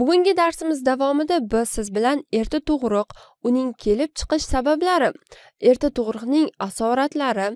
bugungi darsimiz davomida biz siz bilan erta tug'ruq uning kelib chiqish sabablari erta tug'ruqning asoratlari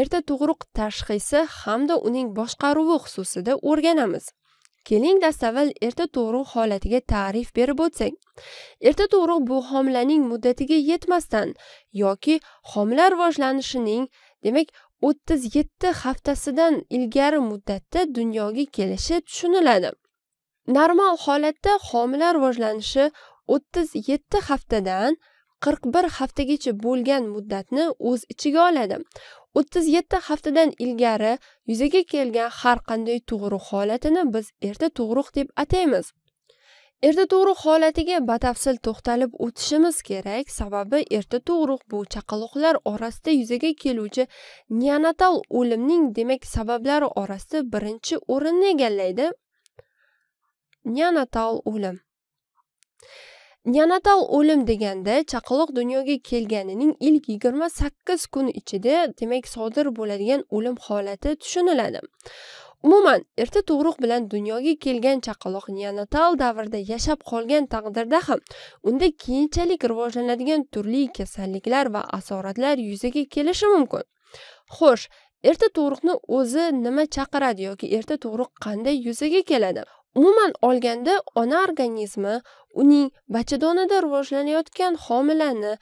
erta tug'ruq tashxisi hamda uning boshqaruvi xususida o'rganamiz keling dastavval erta tug'ruq holatiga ta'rif berib o'tsak erta tug'ruq bu homilaning muddatiga yetmasdan yoki homila rivojlanishining demak o'ttiz yetti haftasidan ilgari muddatda dunyoga kelishi tushuniladi normal holatda homila rivojlanishi o'ttiz yetti haftadan qirq bir haftagacha bo'lgan muddatni o'z ichiga oladi o'ttiz yetti haftadan ilgari yuzaga kelgan har qanday tug'uruq holatini biz erta tug'uruq deb ataymiz erta tug'ruq holatiga batafsil to'xtalib o'tishimiz kerak sababi erta tug'ruq bu chaqaloqlar orasida yuzaga keluvchi neonatal o'limning demak sabablari orasida birinchi o'rinni egallaydi neonatal o'lim neonatal o'lim deganda chaqaloq dunyoga kelganining ilk yigirma sakkiz kun ichida demak sodir bo'ladigan o'lim holati tushuniladi umuman erta tug'ruq bilan dunyoga kelgan chaqaloq neonatal davrda yashab qolgan taqdirda ham unda keyinchalik rivojlanadigan turli kasalliklar va asoratlar yuzaga kelishi mumkin xo'sh erta tug'ruqni o'zi nima chaqiradi yoki erta tug'ruq qanday yuzaga keladi umuman olganda ona organizmi uning bachadonida rivojlanayotgan homilani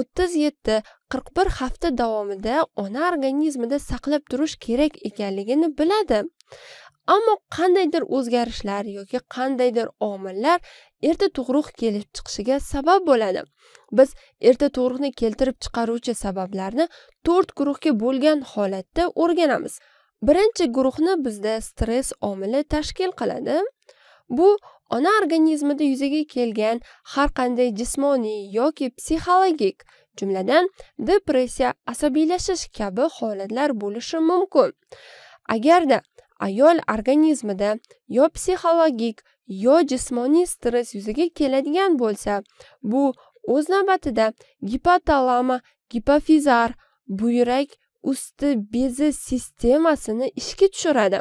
o'ttiz yetti qirq bir hafta davomida ona organizmida saqlab turish kerak ekanligini biladi ammo qandaydir o'zgarishlar yoki qandaydir omillar erta tug'ruq kelib chiqishiga sabab bo'ladi biz erta tug'ruqni keltirib chiqaruvchi sabablarni to'rt guruhga bo'lgan holatda o'rganamiz birinchi guruhni bizda stress omili tashkil qiladi bu ona organizmida yuzaga kelgan har qanday jismoniy yoki psixologik jumladan depressiya asabiylashish kabi holatlar bo'lishi mumkin agarda ayol organizmida yo psixologik yo jismoniy stress yuzaga keladigan bo'lsa bu o'z navbatida gipotalama gipofizar buyrak usti bezi sistemasini ishga tushiradi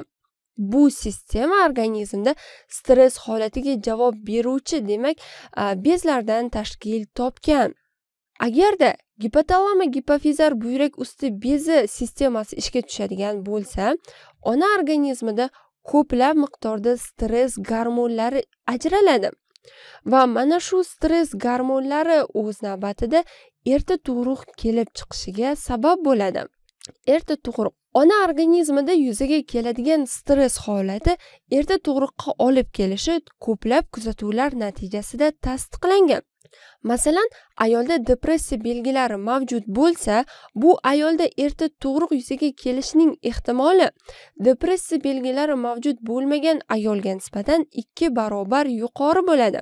bu sistema organizmda stress holatiga javob beruvchi demak bezlardan tashkil topgan agarda gipotalama gipofizar buyrak usti bezi sistemasi ishga tushadigan bo'lsa ona organizmida ko'plab miqdorda stress gormonlari ajraladi va mana shu stress gormonlari o'z navbatida erta tug'ruq kelib chiqishiga sabab bo'ladi erta tug'ruq ona organizmida yuzaga keladigan stress holati erta tug'ruqqa olib kelishi ko'plab kuzatuvlar natijasida tasdiqlangan masalan ayolda depressiya belgilari mavjud bo'lsa bu ayolda erta tug'ruq yuzaga kelishining ehtimoli depressiya belgilari mavjud bo'lmagan ayolga nisbatan ikki barobar yuqori bo'ladi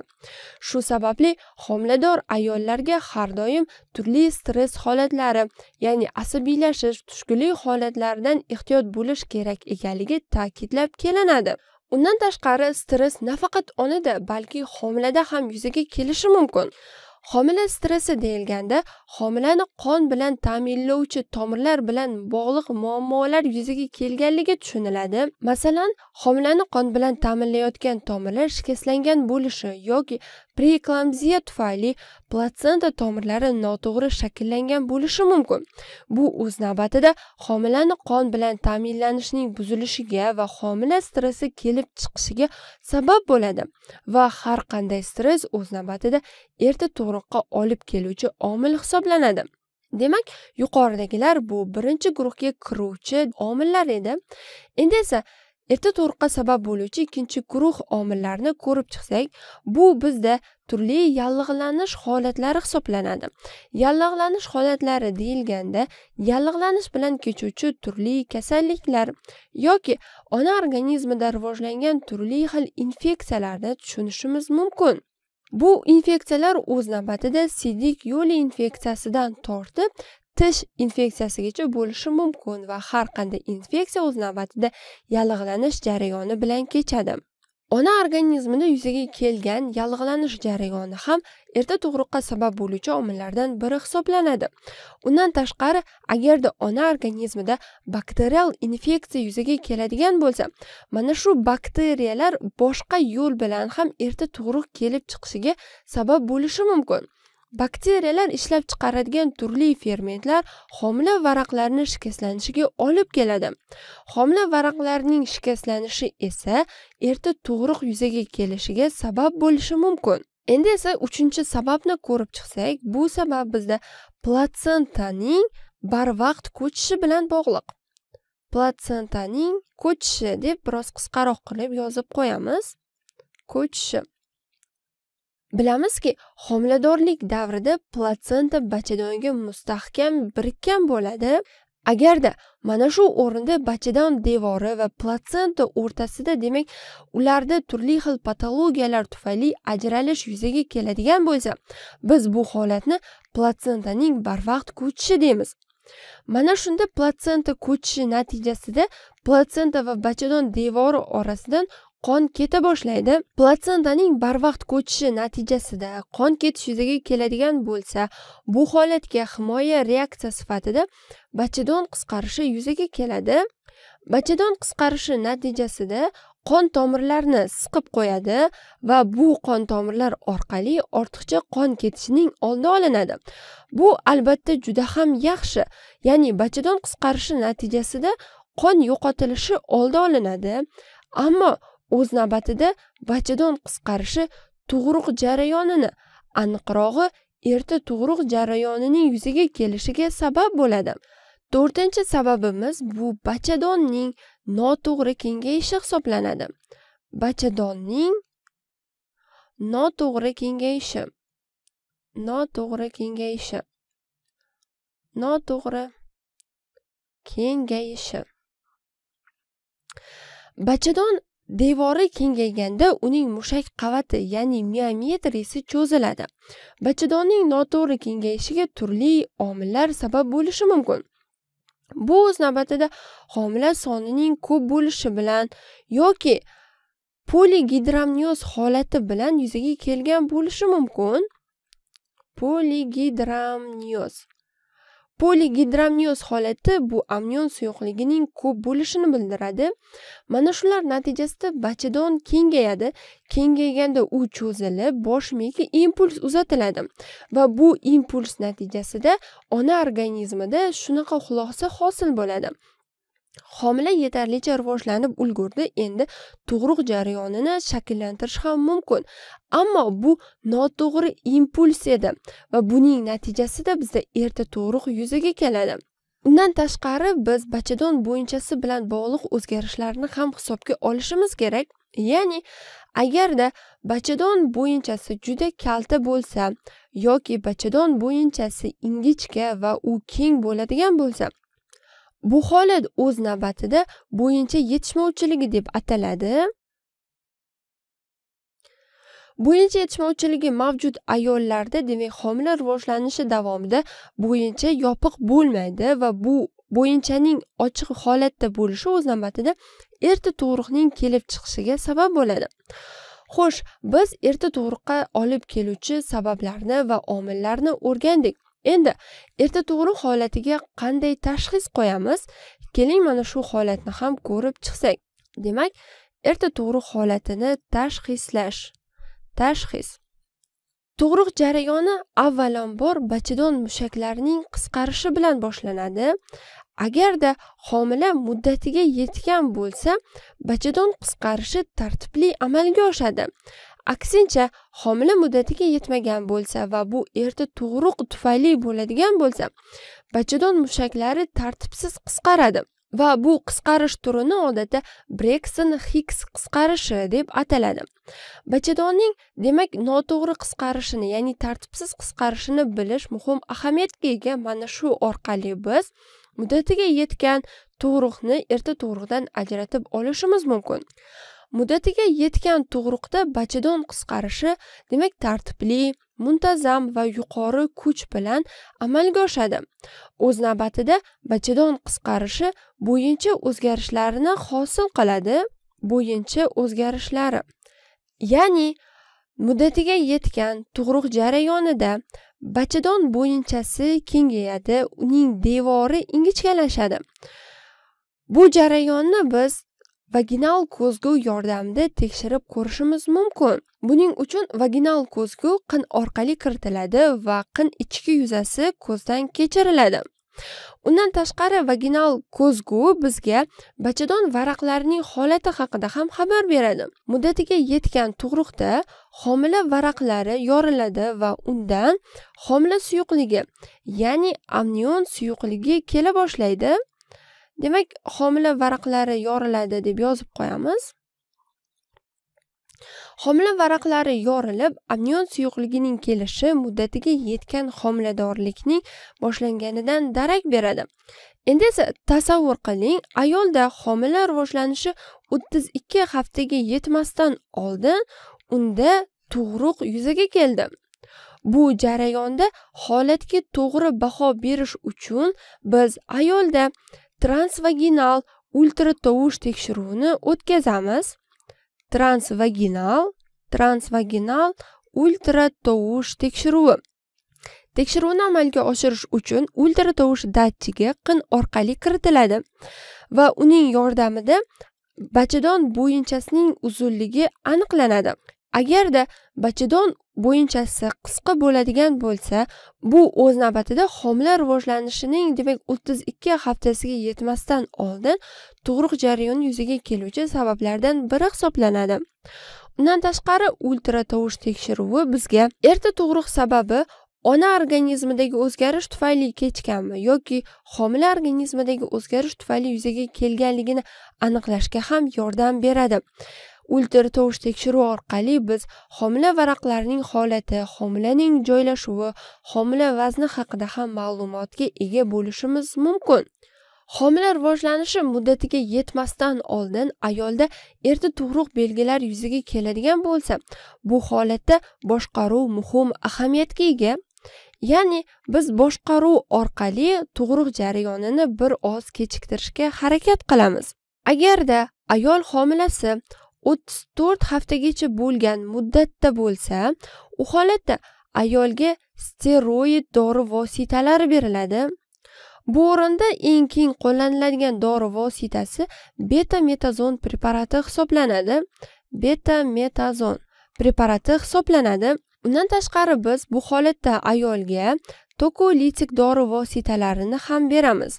shu sababli homilador ayollarga har doim turli stress holatlari ya'ni asabiylashish tushkunlik holatlaridan ehtiyot bo'lish kerak ekanligi ta'kidlab kelinadi undan tashqari stress nafaqat onada balki homilada ham yuzaga kelishi mumkin homila stressi deyilganda homilani qon bilan ta'minlovchi tomirlar bilan bog'liq muammolar yuzaga kelganligi tushuniladi masalan homilani qon bilan ta'minlayotgan tomirlar shikastlangan bo'lishi yoki preeklamziya tufayli platsenta tomirlari noto'g'ri shakllangan bo'lishi mumkin bu o'z navbatida homilani qon bilan ta'minlanishining buzilishiga va homila stressi kelib chiqishiga sabab bo'ladi va har qanday stress o'z navbatida erta tug'ruqqa olib keluvchi omil hisoblanadi demak yuqoridagilar bu birinchi guruhga kiruvchi omillar edi endi esa erta to'riqqa sabab bo'luvchi ikkinchi guruh omillarni ko'rib chiqsak bu bizda turli yallig'lanish holatlari hisoblanadi yallig'lanish holatlari deyilganda yallig'lanish bilan kechuvchi turli kasalliklar yoki ona organizmida rivojlangan turli xil infeksiyalarni tushunishimiz mumkin bu infeksiyalar o'z navbatida siydik yo'li infeksiyasidan tortib tish infeksiyasigacha bo'lishi mumkin va har qanday infeksiya o'z navbatida yallig'lanish jarayoni bilan kechadi ona organizmida yuzaga kelgan yallig'lanish jarayoni ham erta tug'ruqqa sabab bo'luvchi omillardan biri hisoblanadi undan tashqari agarda ona organizmida bakterial infeksiya yuzaga keladigan bo'lsa mana shu bakteriyalar boshqa yo'l bilan ham erta tug'ruq kelib chiqishiga sabab bo'lishi mumkin bakteriyalar ishlab chiqaradigan turli fermentlar homila varaqlarni shikastlanishiga olib keladi homila varaqlarning shikastlanishi esa erta tug'ruq yuzaga kelishiga sabab bo'lishi mumkin endi esa uchinchi sababni ko'rib chiqsak bu sabab bizda platsentaning barvaqt ko'chishi bilan bog'liq platsentaning ko'chishi deb biroz qisqaroq qilib yozib qo'yamiz ko'chishi bilamizki homiladorlik davrida platsenta bachadonga mustahkam birikkan bo'ladi agarda mana shu o'rinda bachadon devori va platsenta o'rtasida demak ularda turli xil patologiyalar tufayli ajralish yuzaga keladigan bo'lsa biz bu holatni platsentaning barvaqt ko'chishi deymiz mana shunda platsenta ko'chishi natijasida platsenta va bachadon devori orasidan qon keta boshlaydi platsentaning barvaqt ko'chishi natijasida qon ketish yuzaga keladigan bo'lsa bu holatga himoya reaksiya sifatida bachadon qisqarishi yuzaga keladi bachadon qisqarishi natijasida qon tomirlarni siqib qo'yadi va bu qon tomirlar orqali ortiqcha qon ketishining oldi olinadi bu albatta juda ham yaxshi ya'ni bachadon qisqarishi natijasida qon yo'qotilishi oldi olinadi ammo o'z navbatida bachadon qisqarishi tug'ruq jarayonini aniqrog'i erta tug'ruq jarayonining yuzaga kelishiga sabab bo'ladi to'rtinchi sababimiz bu bachadonning noto'g'ri kengayishi hisoblanadi bachadonning noto'g'ri kengayishi noto'g'ri kengayishi noto'g'ri kengayishi bachadon devori kengayganda uning mushak qavati ya'ni miometriysi cho'ziladi bachadonning noto'g'ri kengayishiga turli omillar sabab bo'lishi mumkin bu o'z navbatida homila sonining ko'p bo'lishi bilan yoki poligidramnioz holati bilan yuzaga kelgan bo'lishi mumkin poligidramnioz poligidramniyoz holati bu amnion suyuqligining ko'p bo'lishini bildiradi mana shular natijasida bachadon kengayadi kengayganda u cho'zilib bosh miyaga impuls uzatiladi va bu impuls natijasida ona organizmida shunaqa xulosa hosil bo'ladi homila yetarlicha rivojlanib ulgurdi endi tug'ruq jarayonini shakllantirish ham mumkin ammo bu noto'g'ri impuls edi va buning natijasida bizda erta tug'ruq yuzaga keladi undan tashqari biz bachadon bo'yinchasi bilan bog'liq o'zgarishlarni ham hisobga olishimiz kerak ya'ni agarda bachadon bo'yinchasi juda kalta bo'lsa yoki bachadon bo'yinchasi ingichka va u keng bo'ladigan bo'lsa bu holat o'z navbatida bo'yincha yetishmovchiligi deb ataladi bo'yincha yetishmovchiligi mavjud ayollarda demak homila rivojlanishi davomida bo'yincha yopiq bo'lmaydi va bu bo'yinchaning ochiq holatda bo'lishi o'z navbatida erta tug'ruqning kelib chiqishiga sabab bo'ladi xo'sh biz erta tug'ruqqa olib keluvchi sabablarni va omillarni o'rgandik endi erta tug'ruq holatiga qanday tashxis qo'yamiz keling mana shu holatni ham ko'rib chiqsak demak erta tug'ruq holatini tashxislash tashxis tug'ruq jarayoni avvalambor bachadon mushaklarining qisqarishi bilan boshlanadi agarda homila muddatiga yetgan bo'lsa bachadon qisqarishi tartibli amalga oshadi aksincha homila muddatiga yetmagan bo'lsa va bu erta tug'ruq tufayli bo'ladigan bo'lsa bachadon mushaklari tartibsiz qisqaradi va bu qisqarish turini odatda brekson hiks qisqarishi deb ataladi bachadonning demak noto'g'ri qisqarishini ya'ni tartibsiz qisqarishini bilish muhim ahamiyatga ega mana shu orqali biz muddatiga yetgan tug'ruqni erta tug'ruqdan ajratib olishimiz mumkin muddatiga yetgan tug'ruqda bachadon qisqarishi demak tartibli muntazam va yuqori kuch bilan amalga oshadi o'z navbatida bachadon qisqarishi bo'yincha o'zgarishlarini hosil qiladi bo'yincha o'zgarishlari ya'ni muddatiga yetgan tug'ruq jarayonida bachadon bo'yinchasi kengayadi uning devori ingichkalashadi bu jarayonni biz vaginal ko'zgu yordamida tekshirib ko'rishimiz mumkin buning uchun vaginal ko'zgu qin orqali kiritiladi va qin ichki yuzasi ko'zdan kechiriladi undan tashqari vaginal ko'zgu bizga bachadon varaqlarining holati haqida ham xabar beradi muddatiga yetgan tug'ruqda homila varaqlari yoriladi va undan homila suyuqligi ya'ni amnion suyuqligi kela boshlaydi demak homila varaqlari yoriladi deb yozib qo'yamiz homila varaqlari yorilib amnion suyuqligining kelishi muddatiga yetgan homiladorlikning boshlanganidan darak beradi endi esa tasavvur qiling ayolda homila rivojlanishi 32 haftaga yetmasdan oldin unda tug'ruq yuzaga keldi bu jarayonda holatga to'g'ri baho berish uchun biz ayolda transvaginal ultratovush tekshiruvini o'tkazamiz transvaginal transvaginal ultratovush tekshiruvi tekshiruvni amalga oshirish uchun ultratovush datchigi qin orqali kiritiladi va uning yordamida bachadon bo'yinchasining uzunligi aniqlanadi agarda bachadon bo'yinchasi qisqa bo'ladigan bo'lsa bu o'z navbatida homila rivojlanishining demak o'ttiz ikki haftasiga yetmasdan oldin tug'ruq jarayoni yuzaga keluvchi sabablardan biri hisoblanadi undan tashqari ultra tovush tekshiruvi bizga erta tug'ruq sababi ona organizmidagi o'zgarish tufayli kechganmi yoki homila organizmidagi o'zgarish tufayli yuzaga kelganligini aniqlashga ham yordam beradi tovush tekshiruvi orqali biz homila varaqlarining holati homilaning joylashuvi homila vazni haqida ham ma'lumotga ega bo'lishimiz mumkin homila rivojlanishi muddatiga yetmasdan oldin ayolda erta tug'ruq belgilar yuzaga keladigan bo'lsa bu holatda boshqaruv muhim ahamiyatga ega ya'ni biz boshqaruv orqali tug'ruq jarayonini bir oz kechiktirishga harakat qilamiz agarda ayol homilasi o'ttiz to'rt haftagacha bo'lgan muddatda bo'lsa u holatda ayolga steroid dori vositalari beriladi bu o'rinda eng keng qo'llaniladigan dori vositasi beta metazon preparati hisoblanadi beta metazon preparati hisoblanadi undan tashqari biz bu holatda ayolga tokolitik dori vositalarini ham beramiz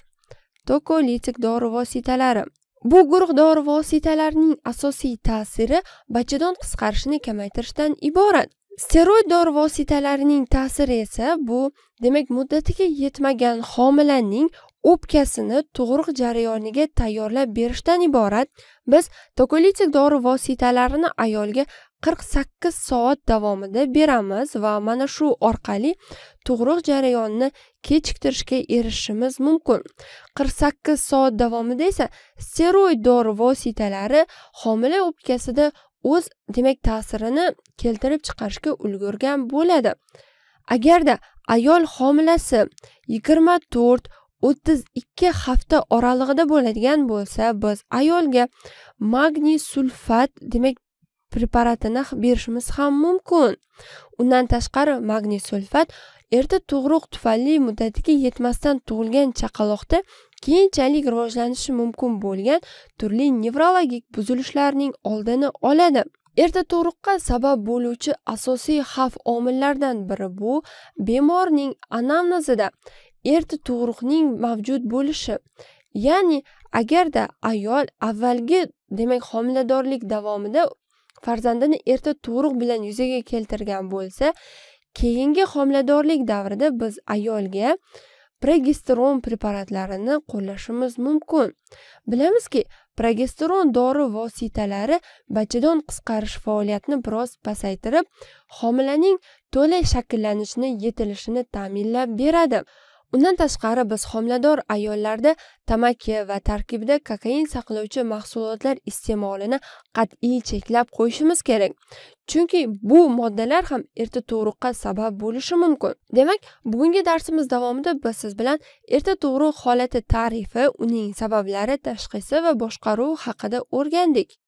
tokolitik dori vositalari bu guruh dori vositalarining asosiy ta'siri bachadon qisqarishini kamaytirishdan iborat steroid dori vositalarining ta'siri esa bu demak muddatiga yetmagan homilaning o'pkasini tug'ruq jarayoniga tayyorlab berishdan iborat biz tokolitik dori vositalarini ayolga qirq sakkiz soat davomida beramiz va mana shu orqali tug'ruq jarayonini kechiktirishga erishishimiz mumkin qirq sakkiz soat davomida esa steroid dori vositalari homila o'pkasida o'z demak ta'sirini keltirib chiqarishga ulgurgan bo'ladi agarda ayol homilasi yigirma to'rt o'ttiz ikki hafta oralig'ida bo'ladigan bo'lsa biz ayolga magniy sulfat demak preparatini berishimiz ham mumkin undan tashqari magniy sulfat erta tug'ruq tufayli muddatiga yetmasdan tug'ilgan chaqaloqda keyinchalik rivojlanishi mumkin bo'lgan turli nevrologik buzilishlarning oldini oladi erta tug'ruqqa sabab bo'luvchi asosiy xavf omillaridan biri bu bemorning anamnezida erta tug'ruqning mavjud bo'lishi ya'ni agarda ayol avvalgi demak homiladorlik davomida farzandini erta tug'ruq bilan yuzaga keltirgan bo'lsa keyingi homiladorlik davrida biz ayolga progesteron preparatlarini qo'llashimiz mumkin bilamizki progesteron dori vositalari bachadon qisqarish faoliyatini biroz pasaytirib homilaning to'la shakllanishini yetilishini ta'minlab beradi undan tashqari biz homilador ayollarda tamaki va tarkibida kokain saqlovchi mahsulotlar iste'molini qat'iy cheklab qo'yishimiz kerak chunki bu moddalar ham erta tug'ruqqa sabab bo'lishi mumkin demak bugungi darsimiz davomida biz siz bilan erta tug'ruq holati tarifi uning sabablari tashxisi va boshqaruvi haqida o'rgandik